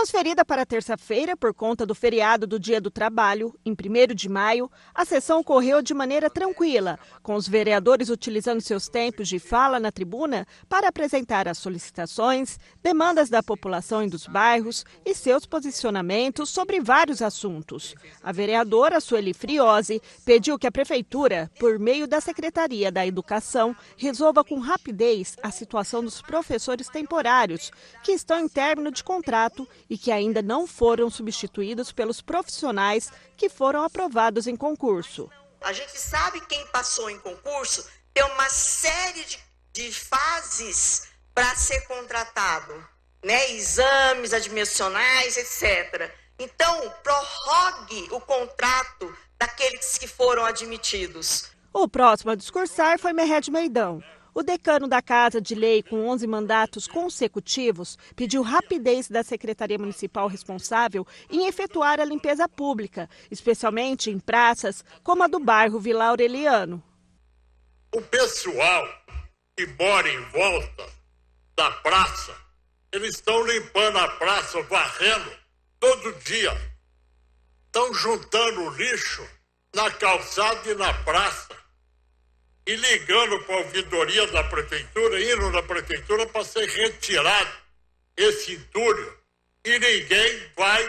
Transferida para terça-feira por conta do feriado do Dia do Trabalho, em 1 de maio, a sessão correu de maneira tranquila, com os vereadores utilizando seus tempos de fala na tribuna para apresentar as solicitações, demandas da população e dos bairros e seus posicionamentos sobre vários assuntos. A vereadora Sueli Friose pediu que a Prefeitura, por meio da Secretaria da Educação, resolva com rapidez a situação dos professores temporários que estão em término de contrato e que ainda não foram substituídos pelos profissionais que foram aprovados em concurso. A gente sabe quem passou em concurso tem uma série de, de fases para ser contratado, né? Exames admissionais, etc. Então, prorrogue o contrato daqueles que foram admitidos. O próximo a discursar foi Mehed Meidão. O decano da Casa de Lei, com 11 mandatos consecutivos, pediu rapidez da Secretaria Municipal responsável em efetuar a limpeza pública, especialmente em praças como a do bairro Vila Aureliano. O pessoal que mora em volta da praça, eles estão limpando a praça, varrendo todo dia. Estão juntando lixo na calçada e na praça e ligando para a ouvidoria da prefeitura, indo na prefeitura para ser retirado esse entulho. E ninguém vai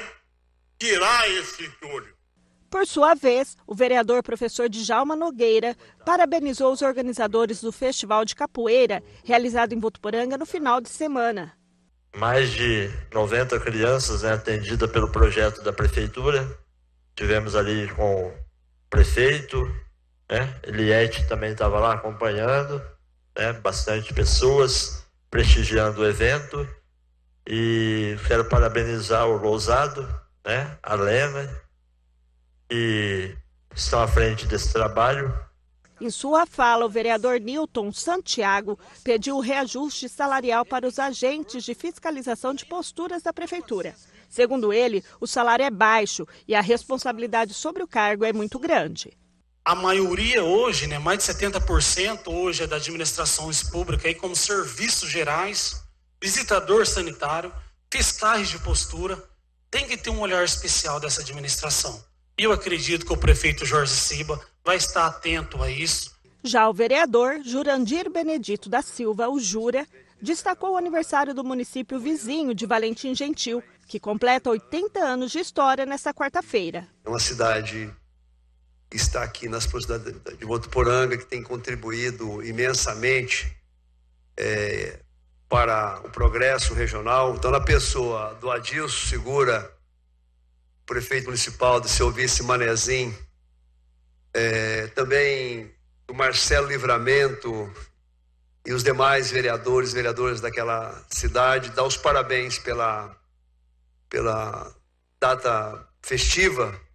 tirar esse entulho. Por sua vez, o vereador professor Djalma Nogueira parabenizou os organizadores do Festival de Capoeira, realizado em Votuporanga no final de semana. Mais de 90 crianças né, atendidas pelo projeto da prefeitura. Tivemos ali com o prefeito, né? Eliette também estava lá acompanhando, né? bastante pessoas prestigiando o evento. E quero parabenizar o Lousado, né? a Lena, que estão à frente desse trabalho. Em sua fala, o vereador Newton Santiago pediu reajuste salarial para os agentes de fiscalização de posturas da prefeitura. Segundo ele, o salário é baixo e a responsabilidade sobre o cargo é muito grande a maioria hoje, né, mais de 70% hoje é da administração pública, aí como serviços gerais, visitador sanitário, fiscais de postura, tem que ter um olhar especial dessa administração. E eu acredito que o prefeito Jorge Siba vai estar atento a isso. Já o vereador Jurandir Benedito da Silva, o Jura, destacou o aniversário do município vizinho de Valentim Gentil, que completa 80 anos de história nesta quarta-feira. É uma cidade que está aqui nas propriedades de Votuporanga, que tem contribuído imensamente é, para o progresso regional. Então, na pessoa do Adilson Segura, prefeito municipal, do seu vice Manezim, é, também do Marcelo Livramento e os demais vereadores, vereadoras daquela cidade, dar os parabéns pela, pela data festiva